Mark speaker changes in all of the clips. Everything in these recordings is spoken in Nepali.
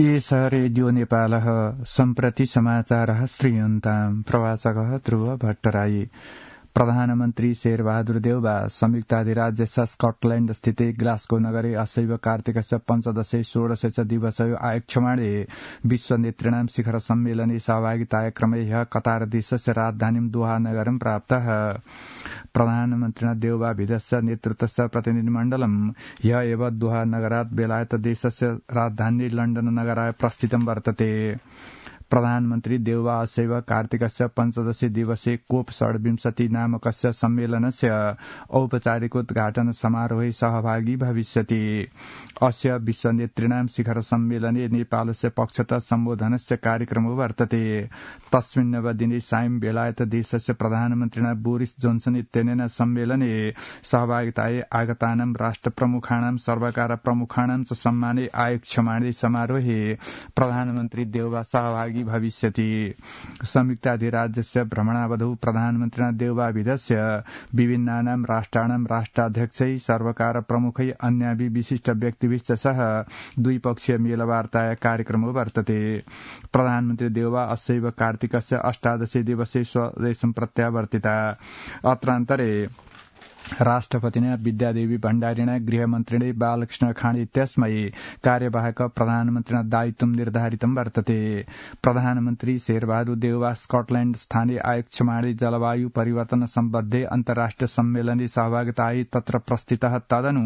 Speaker 1: एष रेडियो नेपालः सम्प्रति समाचार श्रीयन्ताम् प्रवाचकः ध्रुव भट्टराई प्रधानमन्त्री शेरबहादुर देउबा संयुक्ताधिराज्य स्कटल्याण्ड स्थित ग्लास्को कार्तिक अस्यैव कार्तिकस्य पञ्चदशे षोडशच दिवसयो आयक्षमाणे विश्व नेतृणाम शिखर सम्मेलने सहभागिताय ह्य कतार देशस्य राजधानी दोहा नगरं प्राप्तः प्रधानमन्त्रिणा देउबाभिधस्य नेतृत्वस्य प्रतिनिधिमण्डलम् ह्य एव दोहा नगरात् बेलायत देशस्य राजधानी लण्डन नगराय प्रस्थितं वर्तते प्रधानमन्त्री देववासैव कार्तिकस्य पञ्चदशी दिवसे कोप षड्विंशति नामकस्य सम्मेलनस्य उद्घाटन समारोहे सहभागी भविष्यति अस्य विश्व नेतृणाम शिखर सम्मेलने नेपालस्य पक्षतः सम्बोधनस्य कार्यक्रमो वर्तते तस्मिन्नव दिने सायं बेलायत देशस्य प्रधानमन्त्रिणा बोरिस जोन्सन इत्यनेन सम्मेलने सहभागिताय आगतानां राष्ट्रप्रमुखाणां सर्वकार प्रमुखाणां च सम्माने आयोक्षमाणे समारोहे प्रधानमन्त्री देउवा सहभागी फलानि भविष्यति संयुक्ताधिराज्यस्य भ्रमणावधौ प्रधानमन्त्रिणा देवबाविधस्य विभिन्नानां राष्ट्राणां राष्ट्राध्यक्षै सर्वकार प्रमुखै अन्याभि विशिष्ट व्यक्तिभिश्च सह द्विपक्षीय मेलवार्ताया कार्यक्रमो वर्तते प्रधानमन्त्री देवबा अस्यैव कार्तिकस्य अष्टादशे दिवसे स्वदेशं प्रत्यावर्तिता अत्रान्तरे राष्ट्रपति भण्डारी नै गृहमन्त्री नै बालकृष्ण खाँडी त्यसमै कार्यवाहक प्रधानमन्त्री दायित्व निर्धारित वर्तते प्रधानमन्त्री शेरबहादुर देवा स्कॉटलैंड स्थाने आयुक्षमाणे जलवायु परिवर्तन सम्बद्धे अन्ताराष्ट्रिय सम्मेलने सहभागितायै तत्र प्रस्थितः तदनु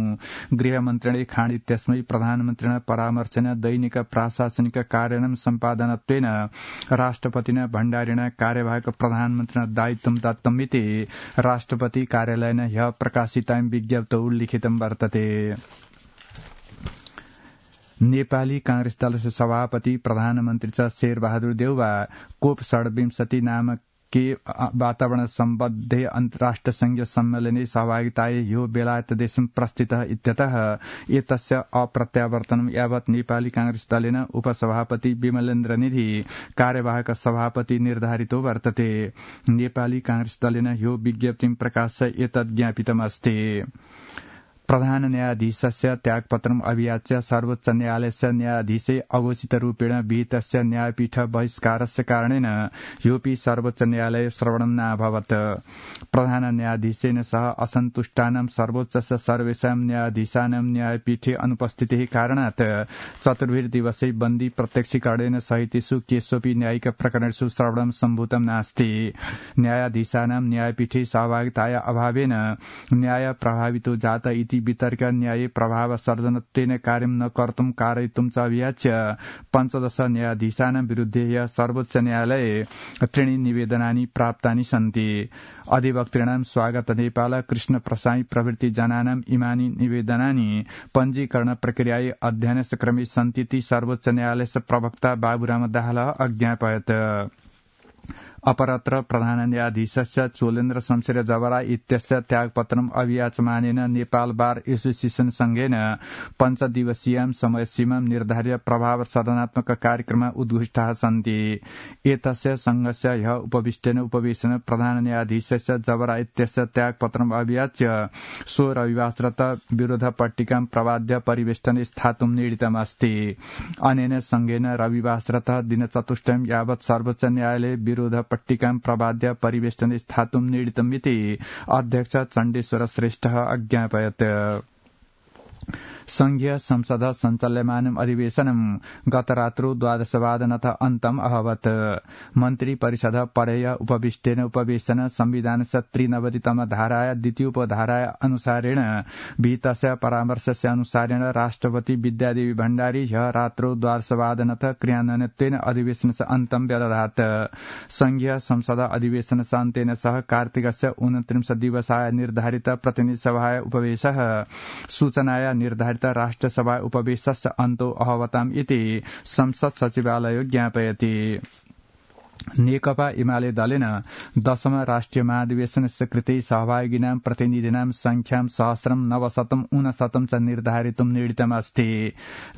Speaker 1: गृहमन्त्रिणे खाणी तस्मै प्रधानमन्त्रिण परामर्शेन दैनिक प्रशासनिक कार्यणं सम्पादनत्वेन राष्ट्रपतिन भण्डारिण कार्यवाहक प्रधानमन्त्री दायित्व दत्तमिति राष्ट्रपति कार्यालय ह्य प्रकाशिता विज्ञप्तौ लिखित वर्तते नेपाली कांग्रेस दलस सभापति प्रधानमन्त्री च शेरबहादुर देउवा कोप सती नामक के वातावरण सम्बद्ध अन्तर्राष्ट्रिय संघीय सम्मेलने सहभागिताये यो बेलायत देश प्रस्थित इत्यतः एतस्य अप्रत्यावर्तनं यावत् नेपाली कांग्रेस दलेन उपसभापति विमलेन्द्र निधि कार्यवाहक सभापति निर्धारितो वर्तते नेपाली कांग्रेस दलेन यो विज्ञप्ति प्रकाश्य एतद् ज्ञापितमस्ति प्रधान न्यायाधीशस्य त्यागपत्र अभियाच्य सर्वोच्च न्यायालयस्य अघोषित रूपेण विहितस्य न्यायपीठ बहिष्कारस्य कारणेन युपी सर्वोच्च न्यायालये श्रवणं नाभवत् प्रधान न्यायाधीशेन सह असन्तुष्टानां सर्वोच्चस्य सर्वेषां न्यायाधीशानां न्यायपीठे अनुपस्थितेः कारणात् चतुर्भिर्दिवसे बन्दी प्रत्यक्षीकरणेन सहितेषु केष्वपि न्यायिक प्रकरणेषु श्रवणं सम्भूतं नास्ति न्यायाधीशानां न्यायपीठे सहभागिताया अभावेन न्याय प्रभावितो जात इति वितर्क न्याय प्रभाव सर्जन तेन कार्यम न कर्तुम कारयितुं तुम अभियाच्य पञ्चदश न्यायाधीशान विरूद्ध सर्वोच्च न्यायालय त्रिणी निवेदनानि प्राप्तानि सन्ति अधिवक्तृणां स्वागत नेपाल कृष्ण प्रसाई प्रवृत्ति जनानाम इमानी निवेदनानि पञ्जीकरण प्रक्रिया अध्ययन क्रमे सन्ति सर्वोच्च न्यायालयस्य प्रवक्ता बाबुराम दाहाल अज्ञापयत् अपरत्र प्रधान न्यायाधीश चोलेन्द्र शमशेर जबरा इत्यस्य त्यागपत्रम अभियाचमानेन नेपाल बार एसोसिएशन संघेन समय सीमा निर्धार्य प्रभाव सदनात्मक कार्यक्रम उद्घुष्टा सन्ति एतस्य संघस्य ह्य उपविष्टेन उपवेशन प्रधान न्यायाधीशस्य जबरा इत्यस्य अभियाच्य सो रविवासरत पट्टिका प्रवाद्य परिवेष्टन स्थातुं अस्ति अनेन संघेन रविवासरत दिनचतुष्टयं यावत् सर्वोच्च न्यायालय विरोध पट्टिकाम प्रबाद्य परिवेष्टने निडितम इति अध्यक्ष चण्डेश्वर श्रेष्ठ अज्ञापयत् संघीय संसद अधिवेशन गत रात्रो गतरात्रौ द्वादशवादनतः अन्तम अहवत मन्त्री परिषद परेय उपविष्टेन उपवेशन संविधानस्य त्रिनवतितम धाराया द्वितीयोपधाराया अनुसारेण विहितस्य परामर्शस्य अनुसारेण राष्ट्रपति विद्यादेवी भण्डारी ह्य रात्रौ द्वादशवादनतः क्रियान्वयनत्वेन अधिवेशनस्य अन्तम् व्यदधात् संघीय संसद अधिवेशन अन्तेन सह कार्तिकस्य उनत्रिंश दिवसाय निर्धारित प्रतिनिधिसभाय उपवेश सूचनाया निर्धारित वार्ता राष्ट्रसभा उपवेशस्य अन्तो अहवताम इति संसद सचिवालय ज्ञापयति नेकपा एमाले दलेन दशम राष्ट्रिय महाधिवेशन स्वीकृति सहभागिनां प्रतिनिधीनां संख्यां सहस्रं नवशतं ऊनशतं च निर्धारितुं निर्णीतमस्ति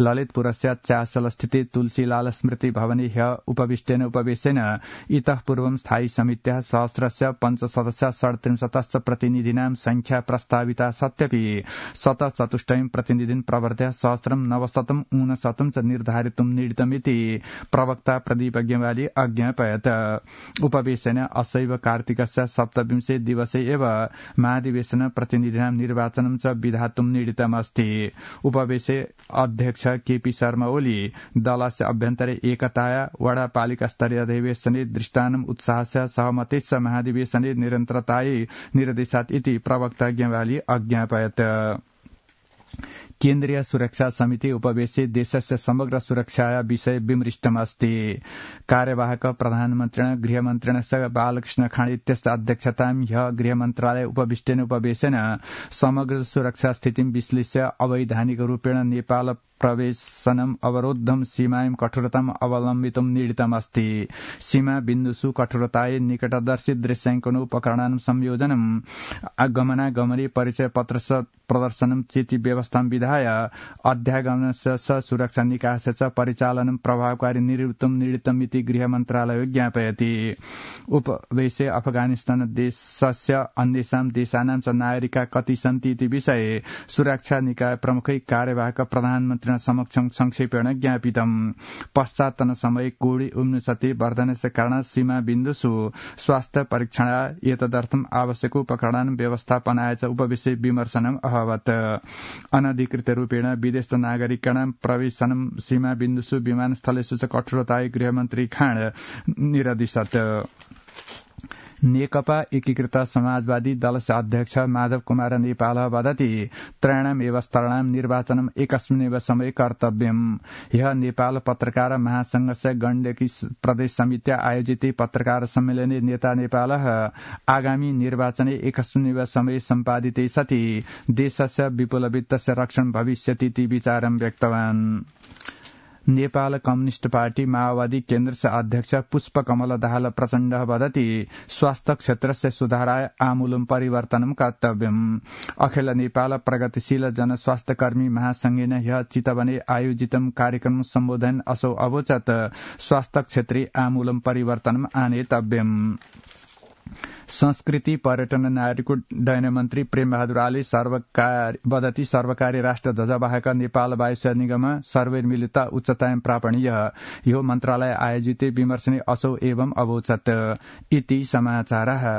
Speaker 1: ललितपुरस्य चासलस्थिते तुलसीलाल स्मृति भवने ह्य उपविष्टेन उपवेशेन इत पूर्व स्थायी समित्या सहस्रस्य पञ्चशतश्च षड्त्रिंशतश्च प्रतिनिधीनां संख्या प्रस्ताविता सत्यपि शतचतुष्टयं प्रतिनिधिन् प्रवर्ध्य सहस्रं नवशतं ऊनशतं च निर्धारितुं निर्णीतमिति प्रवक्ता प्रदीप ज्ञवाली अज्ञापयत् उपवेशन अशैव कार्तिकस्य सप्तविंशे दिवसे एव महाधिवेशन प्रतिनिधि निर्वाचन च विधातुं निर्णीतमस्ति उपवेशे अध्यक्ष केपी शर्मा ओली दलस्य अभ्यन्तरे एकताया वडा स्तरीय अधिवेशने दृष्टानम् उत्साहस्य सहमतिश्च महाधिवेशने निरन्तरतायै निर्देशात् इति प्रवक्ता ज्ञवाली अज्ञापयत् केन्द्रीय सुरक्षा समिति उपवेशी देशस्य समग्र सुरक्षाया विषय विमृष्टमस्ति कार्यवाहक प्रधानमन्त्रिण गृहमन्त्रिण स बालकृष्ण खाण्ड इत्यस्य अध्यक्षतां ह्य गृहमन्त्रालय उपविष्टेन उपवेशेन समग्र सुरक्षा स्थितिं विश्लेष्य अवैधानिक रूपेण नेपाल प्रवेशनम अवरोद्धम सीमायम कठोरतम अवलम्बितम निडितम् अस्ति सीमा बिन्दुषु कठोरताय निकटदर्शी दृश्याङ्कनोपकरणानां संयोजनम् गमनागमने परिचय पत्र प्रदर्शन चिति व्यवस्था विधाय अध्यागमन सुरक्षा निकास च परिचालनं प्रभावकारी निरुत्तम निडितम् इति गृह मंत्रालय ज्ञापयति उपवेशे अफगानिस्तान देशस्य अन्येषां देशानां च कति सन्ति इति विषये सुरक्षा निकाय प्रमुखै कार्यवाहक प्रधानमन्त्री मित्र ಸಮಕ್ಷ संक्षेपण पश्चात पश्चातन समय कोडी ಉಮ್ನ ಸತಿ ವರ್ಧನಸ कारण सीमा स्वास्थ्य परीक्षण एतदर्थम आवश्यक उपकरण व्यवस्थापनाय च उपविषय विमर्शन अभवत् अनधिकृत रूपेण विदेश नागरिक प्रवेशन सीमा बिन्दुषु विमानस्थलेषु च कठोरताय गृहमन्त्री खाण निरदिशत् नेकपा एकीकृत समाजवादी दलस्य अध्यक्ष माधव कुमार नेपाल वदति त्रयाणामेव निर्वाचन निर्वाचनम एव समय कर्तव्यम यह नेपाल पत्रकार महासंघस्य गण्डकी प्रदेश समित्या आयोजित पत्रकार सम्मेलने नेता नेपाल आगामी निर्वाचने एव समय सम्पादिते सति देशस्य विपुलवित्तस्य रक्षण भविष्यति विचारं व्यक्तवान् नेपाल कम्युनिष्ट पार्टी माओवादी केन्द्र अध्यक्ष पुष्पकमल दाहाल प्रचण्ड वदति स्वास्थ्य क्षेत्रस्य सुधाराय आमूलं परिवर्तनम कर्तव्यम् अखिल नेपाल प्रगतिशील कर्मी महासंघेन ह्य चितवने आयोजितं कार्यक्रम सम्बोधन असौ अवोचत स्वास्थ्य क्षेत्रे आमूलं परिवर्तन आनेतव्यम् संस्कृति पर्यटन नारीको दैन्य मन्त्री प्रेमबहादुर आले बदती सर्वकारी राष्ट्र ध्वजवाहक नेपाल वायुसेवा निगम मिलिता उच्चतायम प्रापणीय यो मन्त्रालय आयोजित विमर्शने असौ एवं अवोचत इति समाचारः